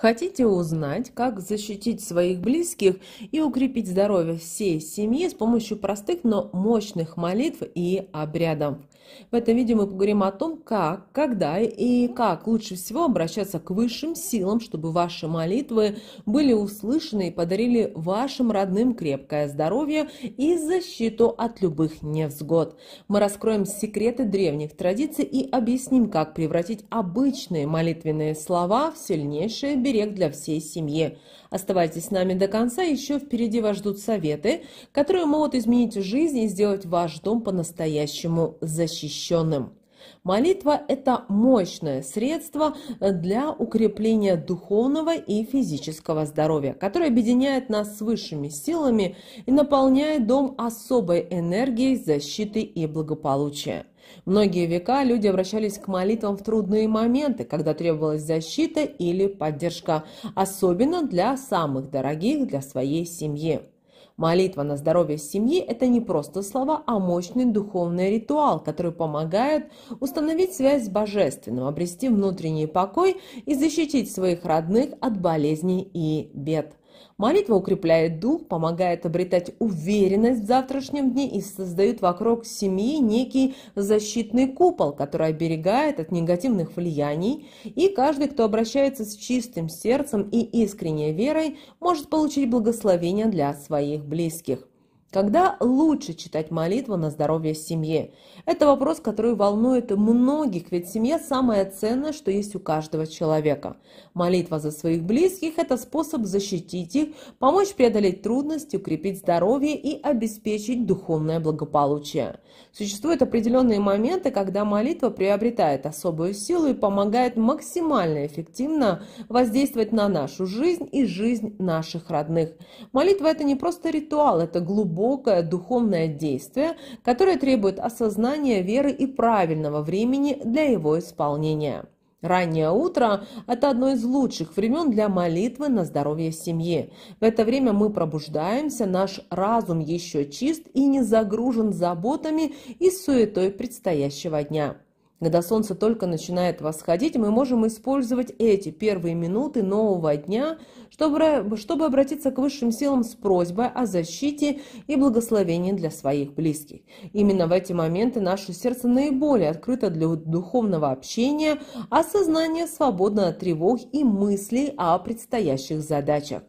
Хотите узнать, как защитить своих близких и укрепить здоровье всей семьи с помощью простых, но мощных молитв и обрядов? В этом видео мы поговорим о том, как, когда и как лучше всего обращаться к высшим силам, чтобы ваши молитвы были услышаны и подарили вашим родным крепкое здоровье и защиту от любых невзгод. Мы раскроем секреты древних традиций и объясним, как превратить обычные молитвенные слова в сильнейшие оберег для всей семьи. Оставайтесь с нами до конца, еще впереди вас ждут советы, которые могут изменить жизнь и сделать ваш дом по-настоящему защищенным. Молитва – это мощное средство для укрепления духовного и физического здоровья, которое объединяет нас с высшими силами и наполняет дом особой энергией защиты и благополучия. Многие века люди обращались к молитвам в трудные моменты, когда требовалась защита или поддержка, особенно для самых дорогих для своей семьи. Молитва на здоровье семьи – это не просто слова, а мощный духовный ритуал, который помогает установить связь с Божественным, обрести внутренний покой и защитить своих родных от болезней и бед. Молитва укрепляет дух, помогает обретать уверенность в завтрашнем дне и создает вокруг семьи некий защитный купол, который оберегает от негативных влияний, и каждый, кто обращается с чистым сердцем и искренней верой, может получить благословение для своих близких. Когда лучше читать молитву на здоровье семьи? Это вопрос, который волнует многих, ведь семья – самое ценное, что есть у каждого человека. Молитва за своих близких – это способ защитить их, помочь преодолеть трудности, укрепить здоровье и обеспечить духовное благополучие. Существуют определенные моменты, когда молитва приобретает особую силу и помогает максимально эффективно воздействовать на нашу жизнь и жизнь наших родных. Молитва – это не просто ритуал, это глубокий глубокое духовное действие, которое требует осознания веры и правильного времени для его исполнения. Раннее утро – это одно из лучших времен для молитвы на здоровье семьи. В это время мы пробуждаемся, наш разум еще чист и не загружен заботами и суетой предстоящего дня. Когда солнце только начинает восходить, мы можем использовать эти первые минуты нового дня, чтобы, чтобы обратиться к высшим силам с просьбой о защите и благословении для своих близких. Именно в эти моменты наше сердце наиболее открыто для духовного общения, а сознание свободно от тревог и мыслей о предстоящих задачах.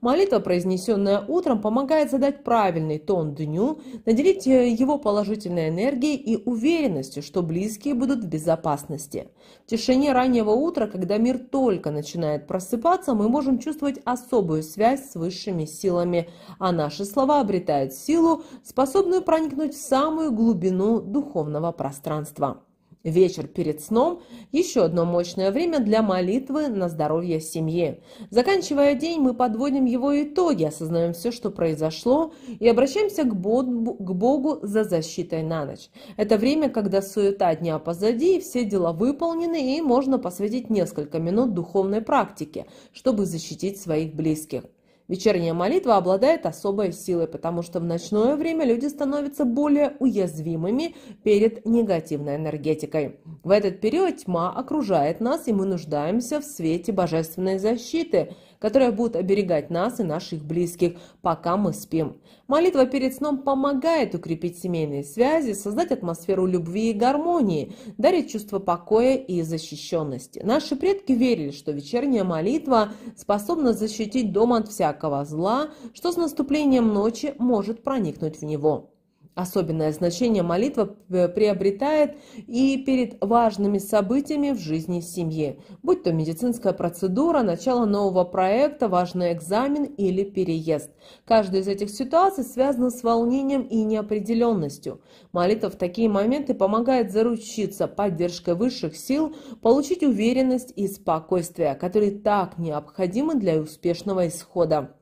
Молитва, произнесенная утром, помогает задать правильный тон дню, наделить э, его положительной энергией и уверенностью, что близкие будут в безопасности. В тишине раннего утра, когда мир только начинает просыпаться, мы можем чувствовать особую связь с высшими силами, а наши слова обретают силу, способную проникнуть в самую глубину духовного пространства. Вечер перед сном – еще одно мощное время для молитвы на здоровье семьи. Заканчивая день, мы подводим его итоги, осознаем все, что произошло, и обращаемся к Богу, за защитой на ночь. Это время, когда суета дня позади, все дела выполнены, и можно посвятить несколько минут духовной практике, чтобы защитить своих близких. Вечерняя молитва обладает особой силой, потому что в ночное время люди становятся более уязвимыми перед негативной энергетикой. В этот период тьма окружает нас, и мы нуждаемся в свете божественной защиты – которая будет оберегать нас и наших близких, пока мы спим. Молитва перед сном помогает укрепить семейные связи, создать атмосферу любви и гармонии, дарит чувство покоя и защищенности. Наши предки верили, что вечерняя молитва способна защитить дом от всякого зла, что с наступлением ночи может проникнуть в него. Особенное значение молитва э, приобретает и перед важными событиями в жизни семьи, будь то медицинская процедура, начало нового проекта, важный экзамен или переезд. Каждая из этих ситуаций связана с волнением и неопределенностью. Молитва в такие моменты помогает заручиться поддержкой высших сил, получить уверенность и спокойствие, которые так необходимы для успешного исхода.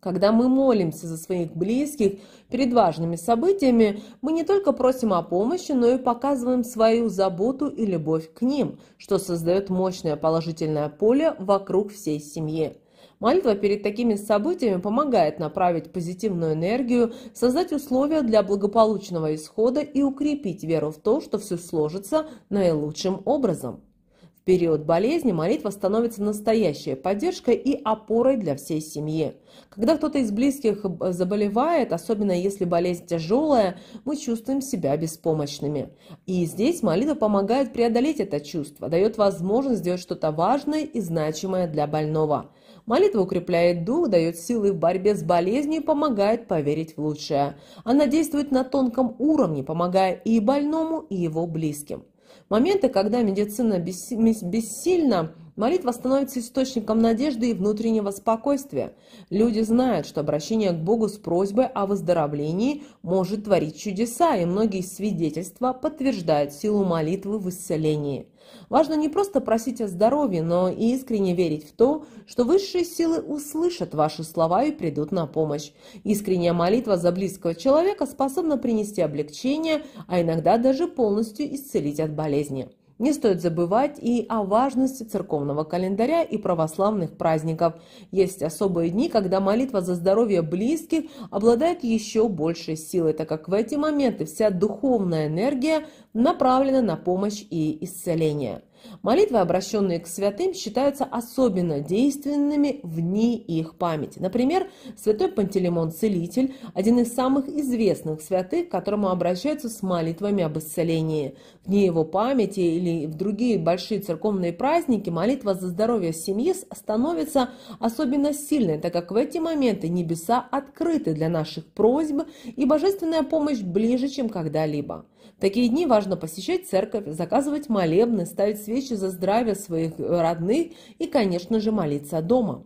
Когда мы молимся за своих близких перед важными событиями, мы не только просим о помощи, но и показываем свою заботу и любовь к ним, что создает мощное положительное поле вокруг всей семьи. Молитва перед такими событиями помогает направить позитивную энергию, создать условия для благополучного исхода и укрепить веру в то, что все сложится наилучшим образом период болезни молитва становится настоящей поддержкой и опорой для всей семьи. Когда кто-то из близких э, заболевает, особенно если болезнь тяжелая, мы чувствуем себя беспомощными. И здесь молитва помогает преодолеть это чувство, дает возможность сделать что-то важное и значимое для больного. Молитва укрепляет дух, дает силы в борьбе с болезнью и помогает поверить в лучшее. Она действует на тонком уровне, помогая и больному, и его близким моменты, когда медицина бессильна Молитва становится источником надежды и внутреннего спокойствия. Люди знают, что обращение к Богу с просьбой о выздоровлении может творить чудеса, и многие свидетельства подтверждают силу молитвы в исцелении. Важно не просто просить о здоровье, но и искренне верить в то, что высшие силы услышат ваши слова и придут на помощь. Искренняя молитва за близкого человека способна принести облегчение, а иногда даже полностью исцелить от болезни. Не стоит забывать и о важности церковного календаря и православных праздников. Есть особые дни, когда молитва за здоровье близких обладает еще большей силой, так как в эти моменты вся духовная энергия направлена на помощь и исцеление. Молитвы, обращенные к святым, считаются особенно действенными в дни их памяти. Например, святой Пантелеймон Целитель – один из самых известных святых, к которому обращаются с молитвами об исцелении. В дни его памяти или в другие большие церковные праздники молитва за здоровье семьи становится особенно сильной, так как в эти моменты небеса открыты для наших просьб и божественная помощь ближе, чем когда-либо. В такие дни важно посещать церковь, заказывать молебны, ставить свечи за здравие своих э, родных и, конечно же, молиться дома.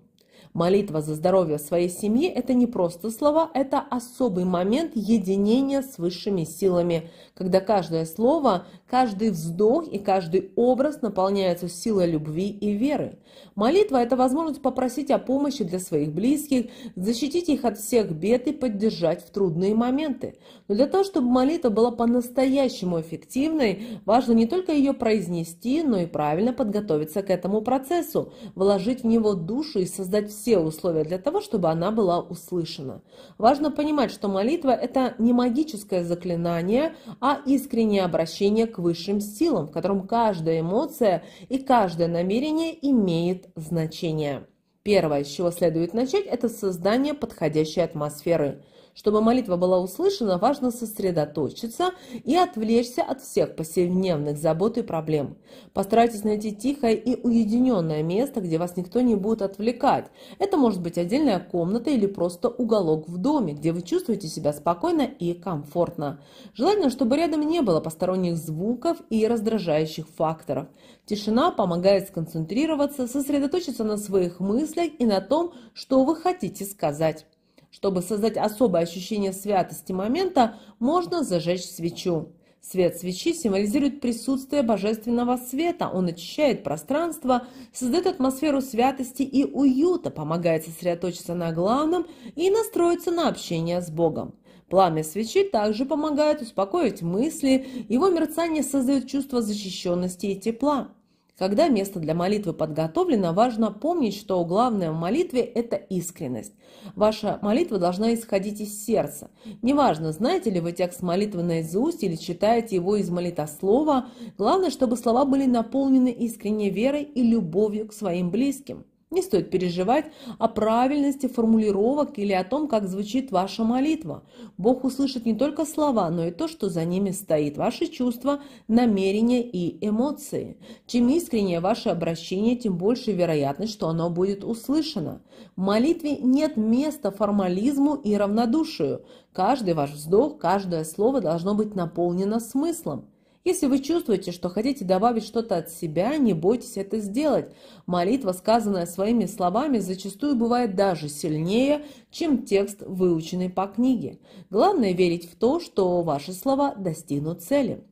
Молитва за здоровье своей семьи – это не просто слова, это особый момент единения с высшими силами, когда каждое слово, каждый вздох и каждый образ наполняются силой любви и веры. Молитва – это возможность попросить о помощи для своих близких, защитить их от всех бед и поддержать в трудные моменты. Но для того, чтобы молитва была по-настоящему эффективной, важно не только ее произнести, но и правильно подготовиться к этому процессу, вложить в него душу и создать все условия для того, чтобы она была услышана. Важно понимать, что молитва – это не магическое заклинание, а искреннее обращение к высшим силам, в котором каждая эмоция и каждое намерение имеет значение. Первое, с чего следует начать, это создание подходящей атмосферы. Чтобы молитва была услышана, важно сосредоточиться и отвлечься от всех повседневных забот и проблем. Постарайтесь найти тихое и уединенное место, где вас никто не будет отвлекать. Это может быть отдельная комната или просто уголок в доме, где вы чувствуете себя спокойно и комфортно. Желательно, чтобы рядом не было посторонних звуков и раздражающих факторов. Тишина помогает сконцентрироваться, сосредоточиться на своих мыслях и на том, что вы хотите сказать. Чтобы создать особое ощущение святости момента, можно зажечь свечу. Свет свечи символизирует присутствие божественного света, он очищает пространство, создает атмосферу святости и уюта, помогает сосредоточиться на главном и настроиться на общение с Богом. Пламя свечи также помогает успокоить мысли, его мерцание создает чувство защищенности и тепла. Когда место для молитвы подготовлено, важно помнить, что главное в молитве – это искренность. Ваша молитва должна исходить из сердца. Неважно, знаете ли вы текст молитвы наизусть или читаете его из молитослова, главное, чтобы слова были наполнены искренней верой и любовью к своим близким. Не стоит переживать о правильности формулировок или о том, как звучит ваша молитва. Бог услышит не только слова, но и то, что за ними стоит, ваши чувства, намерения и эмоции. Чем искреннее ваше обращение, тем больше вероятность, что оно будет услышано. В молитве нет места формализму и равнодушию. Каждый ваш вздох, каждое слово должно быть наполнено смыслом. Если вы чувствуете, что хотите добавить что-то от себя, не бойтесь это сделать. Молитва, сказанная своими словами, зачастую бывает даже сильнее, чем текст, выученный по книге. Главное верить в то, что ваши слова достигнут цели.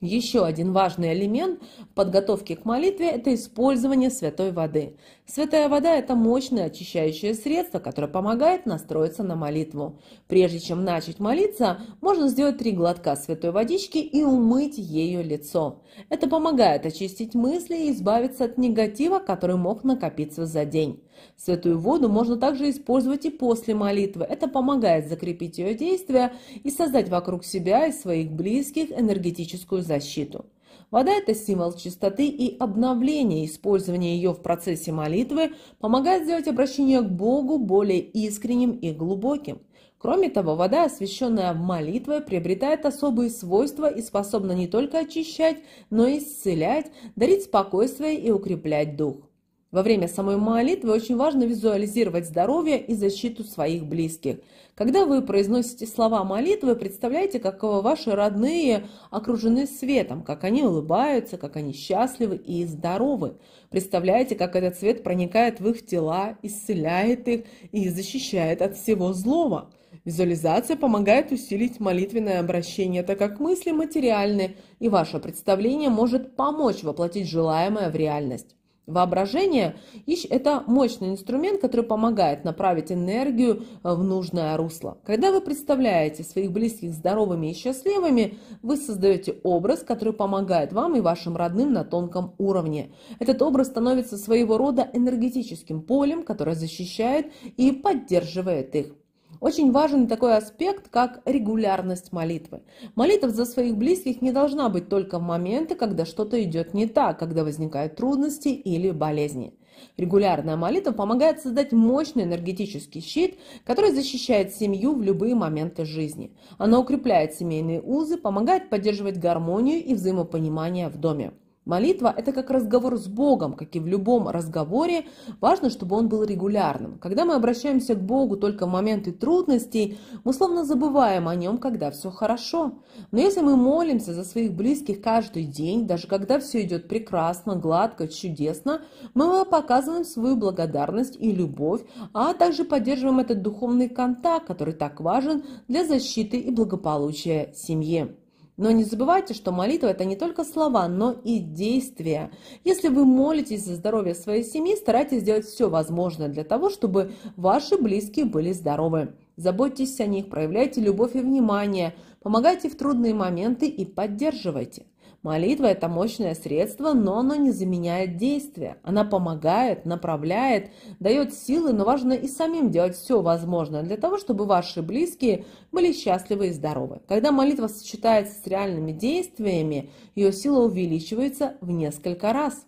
Еще один важный элемент подготовки к молитве – это использование святой воды. Святая вода – это мощное очищающее средство, которое помогает настроиться на молитву. Прежде чем начать молиться, можно сделать три глотка святой водички и умыть ее лицо. Это помогает очистить мысли и избавиться от негатива, который мог накопиться за день. Святую воду можно также использовать и после молитвы. Это помогает закрепить ее действие и создать вокруг себя и своих близких энергетическую защиту. Вода – это символ чистоты и обновления. Использование ее в процессе молитвы помогает сделать обращение к Богу более искренним и глубоким. Кроме того, вода, освященная в молитве, приобретает особые свойства и способна не только очищать, но и исцелять, дарить спокойствие и укреплять дух. Во время самой молитвы очень важно визуализировать здоровье и защиту своих близких. Когда вы произносите слова молитвы, представляете, как ваши родные окружены светом, как они улыбаются, как они счастливы и здоровы. Представляете, как этот свет проникает в их тела, исцеляет их и защищает от всего злого. Визуализация помогает усилить молитвенное обращение, так как мысли материальны, и ваше представление может помочь воплотить желаемое в реальность. Воображение – это мощный инструмент, который помогает направить энергию э, в нужное русло. Когда вы представляете своих близких здоровыми и счастливыми, вы создаете образ, который помогает вам и вашим родным на тонком уровне. Этот образ становится своего рода энергетическим полем, которое защищает и поддерживает их. Очень важен такой аспект, как регулярность молитвы. Молитва за своих близких не должна быть только в моменты, когда что-то идет не так, когда возникают трудности или болезни. Регулярная молитва помогает создать мощный энергетический щит, который защищает семью в любые моменты жизни. Она укрепляет семейные узы, помогает поддерживать гармонию и взаимопонимание в доме. Молитва – это как разговор с Богом, как и в любом разговоре. Важно, чтобы он был регулярным. Когда мы обращаемся к Богу только в моменты трудностей, мы словно забываем о нем, когда все хорошо. Но если мы молимся за своих близких каждый день, даже когда все идет прекрасно, гладко, чудесно, мы показываем свою благодарность и любовь, а также поддерживаем этот духовный контакт, который так важен для защиты и благополучия семьи. Но не забывайте, что молитва – это не только слова, но и действия. Если вы молитесь за здоровье своей семьи, старайтесь сделать все возможное для того, чтобы ваши близкие были здоровы. Заботьтесь о них, проявляйте любовь и внимание, помогайте в трудные моменты и поддерживайте – Молитва – это мощное средство, но оно не заменяет действия. Она помогает, направляет, дает силы, но важно и самим делать все возможное для того, чтобы ваши близкие были счастливы и здоровы. Когда молитва сочетается с реальными действиями, ее сила увеличивается в несколько раз.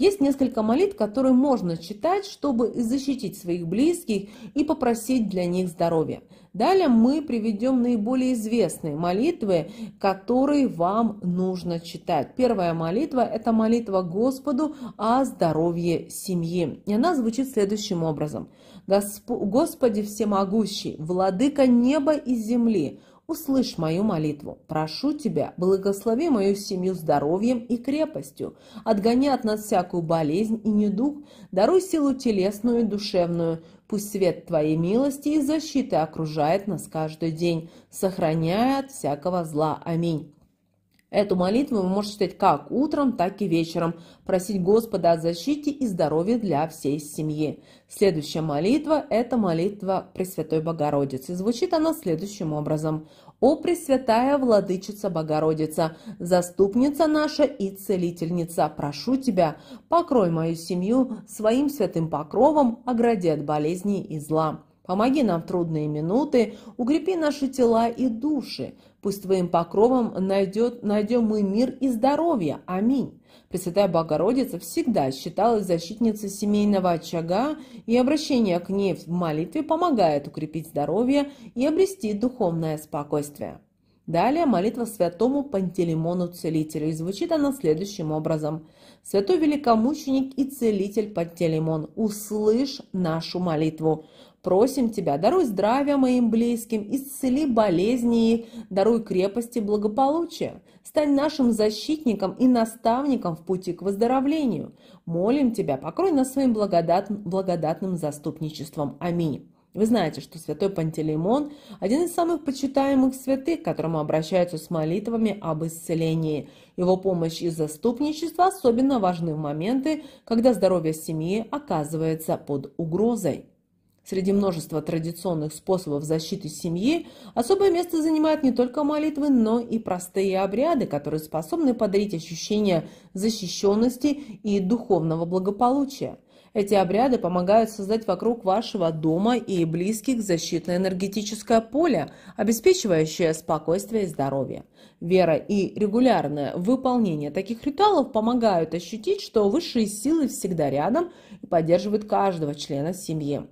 Есть несколько молитв, которые можно читать, чтобы защитить своих близких и попросить для них здоровья. Далее мы приведем наиболее известные молитвы, которые вам нужно читать. Первая молитва – это молитва Господу о здоровье семьи. И она звучит следующим образом. «Господи всемогущий, владыка неба и земли, Услышь мою молитву. Прошу тебя, благослови мою семью здоровьем и крепостью. Отгони от нас всякую болезнь и недуг. Даруй силу телесную и душевную. Пусть свет Твоей милости и защиты окружает нас каждый день, сохраняя от всякого зла. Аминь. Эту молитву вы можете читать как утром, так и вечером. Просить Господа о защите и здоровье для всей семьи. Следующая молитва – это молитва Пресвятой Богородицы. Звучит она следующим образом. «О Пресвятая Владычица Богородица, заступница наша и целительница, прошу Тебя, покрой мою семью своим святым покровом, огради от болезней и зла». Помоги нам в трудные минуты, укрепи наши тела и души, Пусть Твоим покровом найдет, найдем мы мир и здоровье. Аминь. Пресвятая Богородица всегда считалась защитницей семейного очага, и обращение к ней в молитве помогает укрепить здоровье и обрести духовное спокойствие. Далее молитва святому Пантелеймону Целителю, и звучит она следующим образом. «Святой великомученик и целитель Пантелеймон, услышь нашу молитву. Просим Тебя, даруй здравия моим близким, исцели болезни и даруй крепости благополучия. Стань нашим защитником и наставником в пути к выздоровлению. Молим Тебя, покрой нас своим благодат, благодатным заступничеством. Аминь. Вы знаете, что святой Пантелеймон – один из самых почитаемых святых, к которому обращаются с молитвами об исцелении. Его помощь и заступничество особенно важны в моменты, когда здоровье семьи оказывается под угрозой. Среди множества традиционных способов защиты семьи особое место занимают не только молитвы, но и простые обряды, которые способны подарить ощущение защищенности и духовного благополучия. Эти обряды помогают создать вокруг вашего дома и близких защитное энергетическое поле, обеспечивающее спокойствие и здоровье. Вера и регулярное выполнение таких ритуалов помогают ощутить, что высшие силы всегда рядом и поддерживают каждого члена семьи.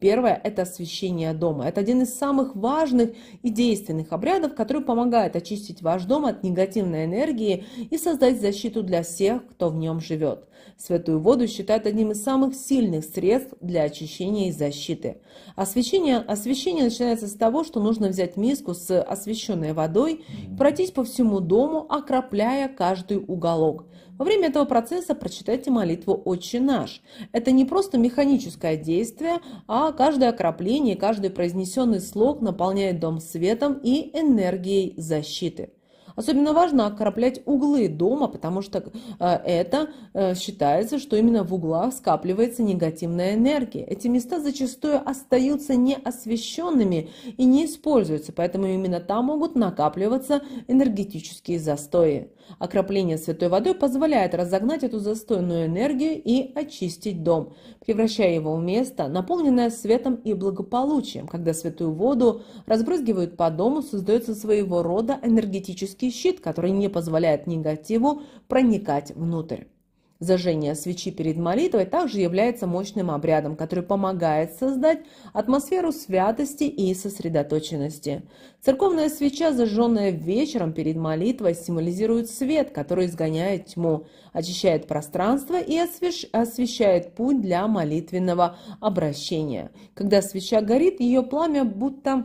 Первое – это освящение дома. Это один из самых важных и действенных обрядов, который помогает очистить ваш дом от негативной энергии и создать защиту для всех, кто в нем живет. Святую воду считают одним из самых сильных средств для очищения и защиты. Освещение, освещение начинается с того, что нужно взять миску с освещенной водой, пройтись по всему дому, окропляя каждый уголок. Во время этого процесса прочитайте молитву «Отче наш». Это не просто механическое действие, а каждое окропление, каждый произнесенный слог наполняет дом светом и энергией защиты. Особенно важно окроплять углы дома, потому что э, это э, считается, что именно в углах скапливается негативная энергия. Эти места зачастую остаются неосвещенными и не используются, поэтому именно там могут накапливаться энергетические застои. Окропление святой водой позволяет разогнать эту застойную энергию и очистить дом, превращая его в место, наполненное светом и благополучием. Когда святую воду разбрызгивают по дому, создается своего рода энергетический магический щит, который не позволяет негативу проникать внутрь. Зажжение свечи перед молитвой также является мощным обрядом, который помогает создать атмосферу святости и сосредоточенности. Церковная свеча, зажженная вечером перед молитвой, символизирует свет, который изгоняет тьму, очищает пространство и освещ... освещает путь для молитвенного обращения. Когда свеча горит, ее пламя будто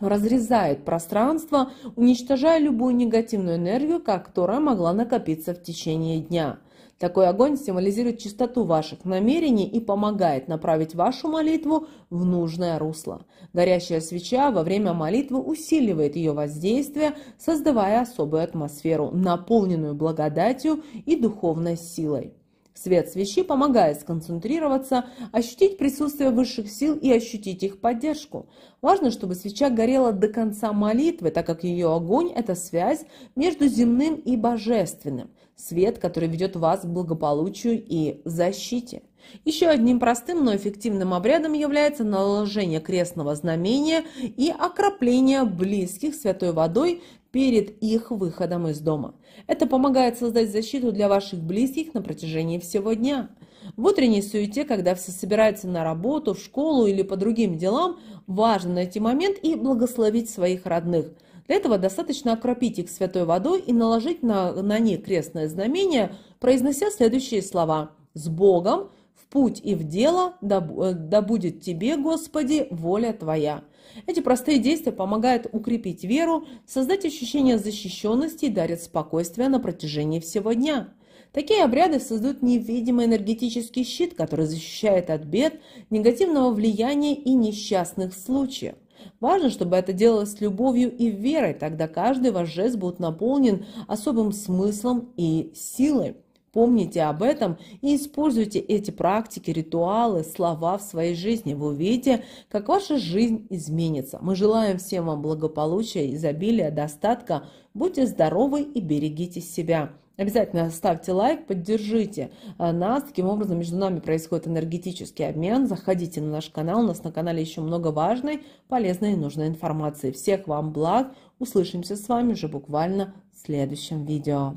разрезает пространство, уничтожая любую негативную энергию, которая могла накопиться в течение дня. Такой огонь символизирует чистоту ваших намерений и помогает направить вашу молитву в нужное русло. Горящая свеча во время молитвы усиливает ее воздействие, создавая особую атмосферу, наполненную благодатью и духовной силой. Свет свечи помогает сконцентрироваться, ощутить присутствие высших сил и ощутить их поддержку. Важно, чтобы свеча горела до конца молитвы, так как ее огонь – это связь между земным и божественным, свет, который ведет вас к благополучию и защите. Еще одним простым, но эффективным обрядом является наложение крестного знамения и окропление близких святой водой перед их выходом из дома. Это помогает создать защиту для ваших близких на протяжении всего дня. В утренней суете, когда все собираются на работу, в школу или по другим делам, важно найти момент и благословить своих родных. Для этого достаточно окропить их святой водой и наложить на, на них крестное знамение, произнося следующие слова «С Богом!» в путь и в дело, да, э, да будет тебе, Господи, воля Твоя». Эти простые действия помогают укрепить веру, создать ощущение защищенности и дарят спокойствие на протяжении всего дня. Такие обряды создают невидимый энергетический щит, который защищает от бед, негативного влияния и несчастных случаев. Важно, чтобы это делалось с любовью и верой, тогда каждый ваш жест будет наполнен особым смыслом и силой. Помните об этом и используйте эти практики, ритуалы, слова в своей жизни. Вы увидите, как ваша жизнь изменится. Мы желаем всем вам благополучия, изобилия, достатка. Будьте здоровы и берегите себя. Обязательно ставьте лайк, поддержите э, нас. Таким образом, между нами происходит энергетический обмен. Заходите на наш канал. У нас на канале еще много важной, полезной и нужной информации. Всех вам благ. Услышимся с вами уже буквально в следующем видео.